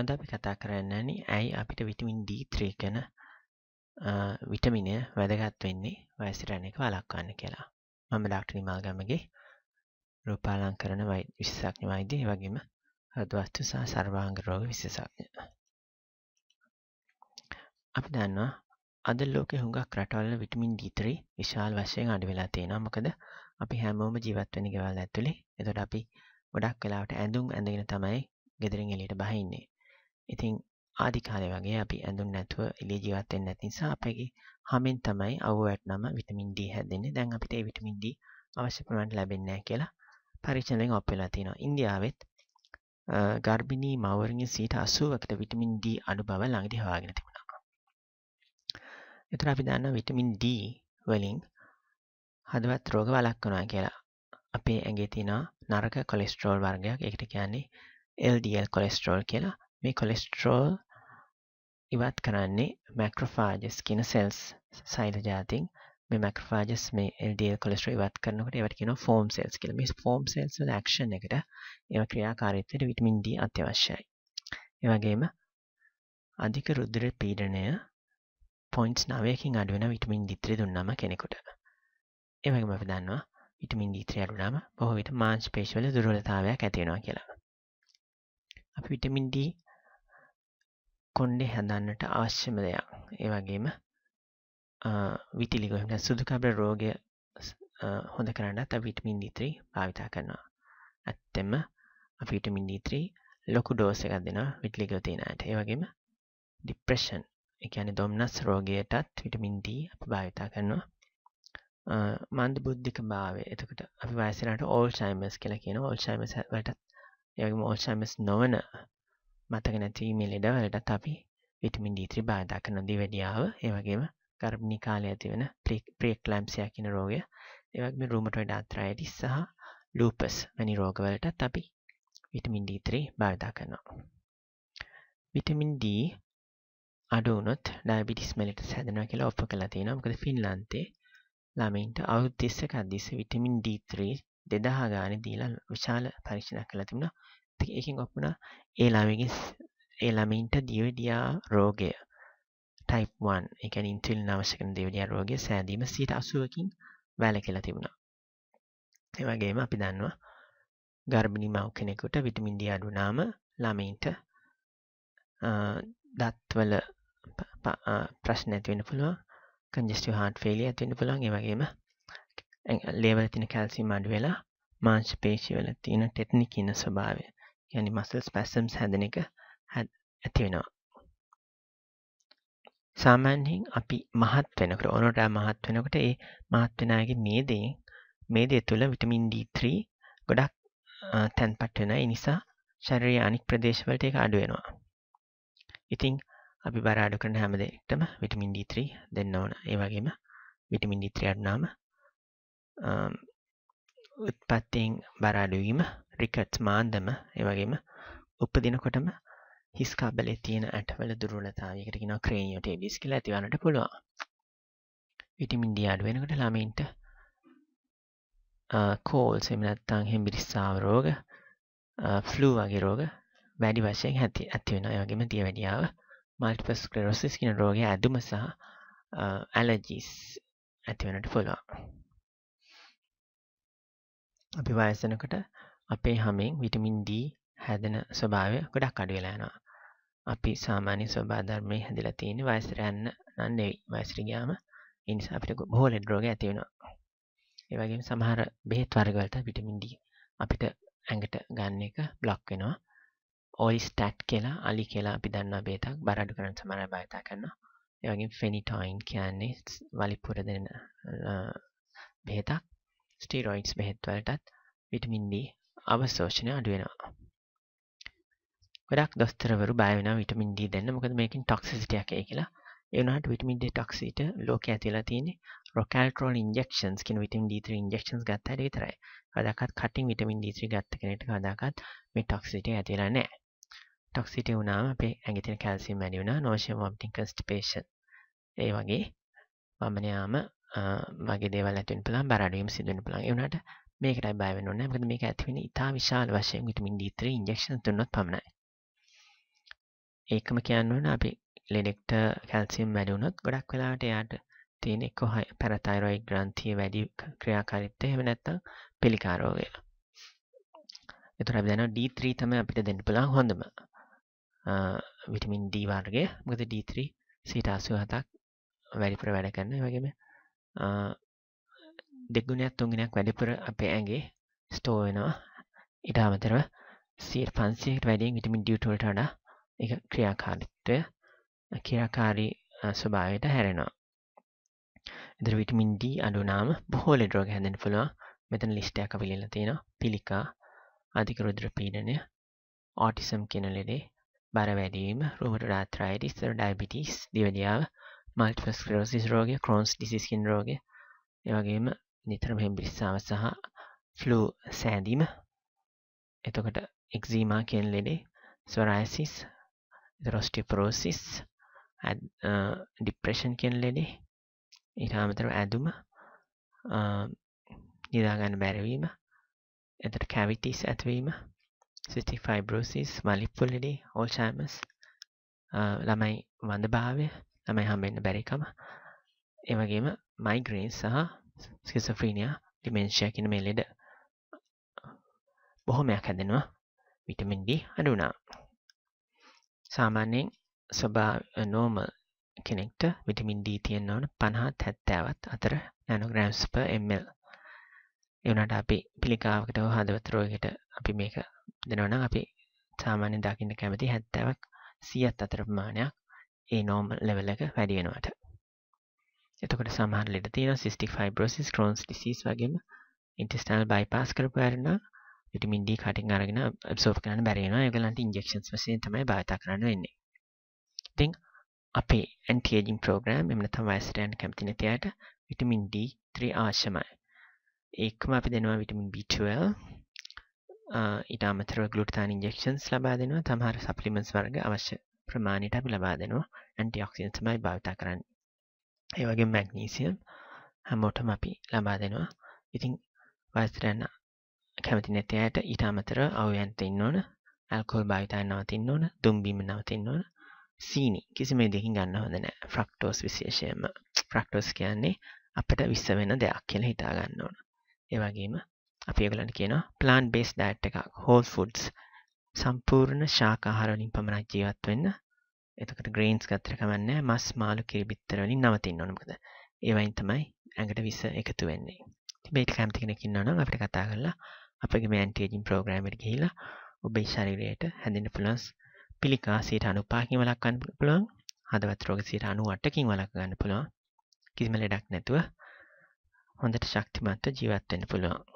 අද අපි කතා කරන්නන ඇයි අපිට විටමින් D3 කන විටමිනය වැදගත් වෙන්නේ වයසිරණ එක වලක්වන්න කියලා මම ඩක්ට නිමාල්ගමගේ රූපාලං කරන වයි විශසක්ඥ වයිදී වගේම හදවස්තු සහ සර්වාංග රෝග විශසක්ඥ අපි දන්නවා අද ලෝක හුඟක් රටවල්ල විටමින් D3 විශාල් වශයෙන් අඩි වෙලා තියෙනවා මොකද අපි හැමෝම ජීවත් වෙන ගෙවල් ඇතුලේ එතකොට අපි ගොඩක් වෙලාවට ඇඳුම් ඇඳගෙන තමයි ගෙදරින් එළියට බහින්නේ ඉතින් ආධිකාලය වගේ අපි ඇඳුම් නැතුව එළිය ජීවත් වෙන්නේ නැති නිසා අපගේ හමෙන් තමයි අවුව වැටෙනම විටමින් D හැදෙන්නේ. දැන් අපිට ඒ විටමින් D අවශ්‍ය ප්‍රමාණයට ලැබෙන්නේ නැහැ කියලා පරීක්ෂණයෙන් ඔප් වෙලා තියෙනවා. ඉන්දියාවෙත් ගර්භිණී මවවරුන්ගේ සීට 80කට විටමින් D අඩු බව ළඟදී හොයාගෙන තිබුණා. ඒතර අපි දන්නවා විටමින් D වලින් හදවත් රෝග වළක්වනවා කියලා. අපේ ඇඟේ තියෙන නරක කොලෙස්ටරෝල් වර්ගයක් ඒකට කියන්නේ LDL කොලෙස්ටරෝල් කියලා. මේ කොලෙස්ටරෝල් ඉවත් කරන්නේ මැක්‍රෝෆාජස් කියන සෙල්ස් සයිල ජාතින් මේ මැක්‍රෝෆාජස් මේ LDL කොලෙස්ටරෝල් ඉවත් කරනකොට ඒවට කියනවා ෆෝම් සෙල්ස් කියලා. මේ ෆෝම් සෙල්ස් වල ඇක්ෂන් එකට ඒවා ක්‍රියාකාරීත්වයට විටමින් D අත්‍යවශ්‍යයි. ඒ වගේම අධික රුධිර පීඩනය 0.9කින් අඩු වෙන විටමින් D3 දුන්නම කෙනෙකුට. ඒ වගේම අපි දන්නවා විටමින් D3 අඩු වුණාම බොහෝ විට මාංශ පේශවල දුර්වලතාවයක් ඇති වෙනවා කියලා. අපි විටමින් D කොන්්ඩෙ හදන්නට ආශ්‍යම දෙයක් ඒවගේම විතිලිගොට සුදුකබර රෝගය හොඳ කරන්න තවිටමින් දිීත්‍රී භාවිතා කරනවා ඇත්තෙම අපිටමින් දීත්‍රී ලොකු ඩෝසකක් දෙෙන විටලිගතිනයට ඒවගේම ඩිප්‍රේෂන් එකන දොම්න්නස් රෝගයටත් විටමින්දී අප භාවිතා කරනවා මන්ද බුද්ධික භාවය එතකට අපි වයසනට ඕල් ශයිමස් කියලා කියන ඕල් ශයිමස් වැටත් යගේම ඕල් ශයිමස් නොවන මතක නැතිීමේ ලෙඩවලටත් අපි විටමින් ඩීත්‍රි බාධා කරන දිවැඩියාව ඒවගේම ගර්භණි කාලය ඇති වෙන ප්‍රේක් ලම්සියා කියන රෝගය ඒවක්ම රූමටොයිඩ අත්‍රයිටි සහ ලූපස් වැනි රෝගවලටත් අපි විටමින් ඩීත්‍රී බාධා කරනවා විටමින් D අඩුනොත් ඩයිබිටිස් මලට සැදනවා කියලා ඔප්ප කලා තියෙනවා මොකද ෆින්ලන්තේ ළමයින්ට අවුරුදු 30ක අද්දිස්ස විටමින් D3 දෙදහා ගානේ දීලා විශාල පරීක්ෂණ කළා තිබුණා ඒකින් ඔපුන ඒලාමගස් ඒළමින්ට දියවිඩියා රෝගය ටයිප්වන් එක ඉන්තුල් නවශකන දෙවිඩිය රෝගය සෑදීම සීට අසුවකින් වැල කියලා තිබුණා ඒවගේම අපි දන්නවා ගර්භිණි මව් කෙනෙකුට විටමින්ඩිය අඩුනාම ළමයින්ට දත්වල ප්‍රශ්න ඇතිවෙන පුළුව කජස්ට හාට ෆෙලිය ඇතිවෙන පුළන් ඒවගේම ලේවල තින කැල්සිම් අඩු වෙලා මාංශ පේශිවල තියෙන ටෙත්නි කියන ස්වභාවය යනි මසල් ස්පැසම්ස් හැදෙන එක ඇති වෙනවා සාමාන්‍යයෙන් අපි මහත් වෙනකට ඕනටා මහත් වෙනකට ඒ මහත්වෙනගේ මේ දේ මේ දේ තුළ විටමින් D3 ගොඩක් තැන්පත් වෙන නිසා ශරීරය අනික් ප්‍රදේශවලට එක අඩුවෙනවා ඉතිං අපි බරාඩු කරන හැමදෙක්ටම විටමින් D3 දෙන්න ඕන ඒ වගේම විටමින් D3 අඩුනාම උත්පත්තියෙන් බරාඩුවීම රිකට් මාන්දම ඒවගේම උපදිනකොටම හිස්කාබලෙ තියෙන ඇටවල දුරලතාවකටගෙන ක්‍රේියෝට බිස් කියල ඇතිවන්නට පුළුවන් විටිමින්ඩියාඩ වෙනකට ළමයින්ට කෝල් සෙමනත්තං හෙමිරිස්සාාව රෝග ෆ්ලූ වගේ රෝග වැඩි වශයෙන් ඇති ඇතිවෙන යගේම තිය වැඩියාව මල්ටිපස් ක්‍රරෝසිස් කියන රෝගය ඇදුම සහ ඇලජිස් ඇතිවෙනට පුළුවන් අපි වයසනකට අපේ හමෙන් විටමින් D හැදෙන ස්වභාවය ගොඩක් අඩු වෙලා යනවා. අපි සාමාන්‍ය ස්වභාධර්මය හැදිලා තියෙන්නේ වයසට යන්න නම් නෙවෙයි. වයසට ගියාම ඒ නිසා අපිට බොහෝ ලෙඩ රෝග ඇති වෙනවා. ඒ වගේම සමහර බෙහෙත් වර්ගවලට විටමින් D අපිට ඇඟට ගන්න එක බ්ලොක් වෙනවා. ඔයිස්ටැට් කියලා අලි කියලා අපි දන්නා බේතක් බර අඩු කරන්න සමහර භාවිතා කරනවා. ඒ වගේම ෆෙනිටොයින් කියන්නේ වලිපුර දෙන බෙහෙතක්. ස්ටීරොයිඩ්ස් බෙහෙත් වලටත් විටමින් D අවශෝෂණය අඩුවෙනවා ගොඩක් දොස්තරවරු බයවෙන විටමින් ඩී දෙන්න මොකද මේකින් ටොක්සිසිටයක් ඒ කියලා ඒනට විටමින් ඩේ ටොක්සිට ලෝක ඇතිලා තියෙන රොකල්ටරෝල් ඉන්ජෙක්ෂන්ස් කියන විටමින් ඩී3 ඉන්ජෙක්ෂන්ස් ගත්තාට විතරයි කවදාකවත් කටින් විටමින් ඩී3 ගත්ත කෙනෙක්ට කවදාකවත් මේ ටොක්සිසිටි ඇතිලා නැහැ ටොක්සිසිටි වුණාම අපේ ඇඟේ තියෙන කැල්සියම් වැඩි වෙනවා නෝෂියා වොමිටින් කන්ස්ටිපේෂන් ඒ වගේ වමන යාම වගේ දේවල් ඇති වෙන්න පුළුවන් බර අඩු වීම සිදු වෙන්න පුළුවන් ඒ වුණාට මේකට අයි බයවෙන්න ඕනේ මොකද මේක ඇතිවෙන්නේ ඉතා විශාල වශයෙන් විටමින් D3 ඉන්ජෙක්ෂන් දුන්නොත් පමණයි ඒකම කියන්න ඕනේ අපි ලෙඩෙක්ට කැල්සියම් වැඩි වුණොත් ගොඩක් වෙලාවට එයාට තියෙන එක්ක පැරතයිරොයිඩ් ග්‍රන්ථිය වැඩි ක්‍රියාකාරීත්වය එහෙම නැත්නම් පිළිකා රෝගය එතකොට අපි දන්නවා D3 තමයි අපිට දෙන්න පුළුවන් හොඳම විටමින් D වර්ගය මොකද D3 සීට 87ක් වැඩිපුර වැඩ කරන ඒ වගේම දෙගුණයක් තුන්ගෙනයක් වැඩිපුර අපේ ඇගේ ස්ටෝ වෙනවා ඉට අමතරව සීට පන්සියට වැඩියෙන් විටමින් ඩියටුවට වඩා එක ක්‍රියාකාරිත්වය කියාකාරී ස්වභාවයට හැරෙනවා ඉදිරි විටමින් D අඩුනාම බොහෝ ලෙඩරෝග හැඳෙන් පුළුවන් මෙතන ලිස්ටයක් අපිලිලා තියෙනවා පිළිකා අධික රුධිර පීඩනය ඕටිසම් කියන ලෙඩේ බර වැඩීම රුමට රාත්‍රායිට ඉස්සර ඩයිබිටිස් දිවදියාව මල්ටිෆස්ක්‍රෝසිස් රෝගය ක්‍රෝන්ස් ඩිසිස්කින් රෝගය එවගේම නිතරම හෙම්බිරිස්සාාව සහ ෆ්ලූ සෑඳීම එතකට එක්සීමා කියෙන් ලෙඩේ ස්වරයිසිස් රොස්ටිපරෝසිස් ඩිප්‍රේෂන් කියෙන් ලෙඩේ ඉතාමතර ඇදුම නිදාගන්න බැරවීම එතට කැවිටිස් ඇත්වීම සිටි ෆයිබරෝසිස් මලිප්පුලෙඩේ ඕල්ෂෑමස් ළමයි වඳභාවය ළමයි හම්බෙන්න්න බැරිකම එවගේම මයිග්‍රේන් සහ ස්කිසොෆ්‍රීනියා ඩිමෙන්ෂියා කියන මේ ලෙඩ බොහොමයක් හැදෙනවා විටමින් D අඩු වුණා. සාමාන්‍යයෙන් ස්වභාව නෝමල් කෙනෙක්ට විටමින් D තියෙන්න ඕන 50 70වත් අතර නැනෝග්‍රෑම්ස් per ml. ඒ වුණාට අපි පිළිකාවකට හෝ හදවත රෝගයකට අපි මේක දෙනවා නම් අපි සාමාන්‍යයෙන් දකින්න කැමති 70ක් 100ක් අතර ප්‍රමාණයක් ඒ නෝමල් ලෙවල් එක වැඩි වෙනවට. එතකොට සමහර ලෙඩ තියෙන සිස්ටික් ෆයිබ්‍රොසිස් ක්‍රෝන්ස් ඩිසීස් වගේම ඉන්ටෙස්ටනල් බයිපාස් කරපු අරන විටමින් D කටින් අරගෙන ඇබ්සෝර්බ් කරන්න බැරි වෙනවා ඒගොල්ලන්ට ඉන්ජෙක්ෂන්ස් වශයෙන් තමයි භාවිතා කරන්න වෙන්නේ ඉතින් අපේ ඇන්ටි ඒජින් ප්‍රෝග්‍රෑම් එහෙම නැත්නම් වයසට යන කැමති නැති අයට විටමින් D3 අවශ්‍යමයි ඒකම අපි දෙනවා විටමින් B12 ඊට අමතරව ග්ලූටාන් ඉන්ජෙක්ෂන්ස් ලබා දෙනවා තමහර සප්ලිමන්ස් වර්ග අවශ්‍ය ප්‍රමාණයට අපි ලබා දෙනවා ඇන්ටි ඔක්සිඩන්ට්ස් තමයි භාවිතා කරන්නේ ඒවගේ මැක්නීසියම් හැමෝටම අපි ලබා දෙනවා ඉතිං වස්තරන්න කැමති නැතියට ඉතාමතර අවයන්තඉන්න ඕන ඇල්කෝල් භාවිතය නවතින්න ඕන දුම්බීම නවතින්න ඕන සීනි කිසි මේ දෙකින් ගන්න හොඳන ෆ්‍රක්ටෝස් විශේෂයම ප්‍රක්ටෝස් කියන්නේ අපට විස්ස වෙන දෙයක් කියල හිතාගන්න ඕන ඒවගේම අපිගලට කියන ප්ලාන් බේස් ඩයිට් එකක් හෝල් ෆුඩ්ස් සම්පූර්ණ ශාකාහාරලින් පමණක් ජීවත් වෙන්න එතකට ග්‍රේන්ස් ගත්තර කමන්න මස් මාලු කිරිබිත්තරවලින් නවතින්න නොනකද ඒවයින් තමයි ඇඟට විස එකතු වෙන්නේ තිබේට කැම්තිකෙනකින්න නම් අපට කතා කරලා අපගේ මෑන්ටේජින් ප්‍රෝග්‍රමට ගහිලා ඔබේ ශරිරයට හැඳෙන පුළන්ස් පිළිකා සීට අනුපාකින් වලක්කන්න පුළුවන් හදවත්රෝග සීට අනුවටකින් වලක්ගන්න පුළුවන් කිසිම ලෙඩක් නැතුව හොඳට ශක්තිමත්ව ජීවත්වෙන්න පුළුවන්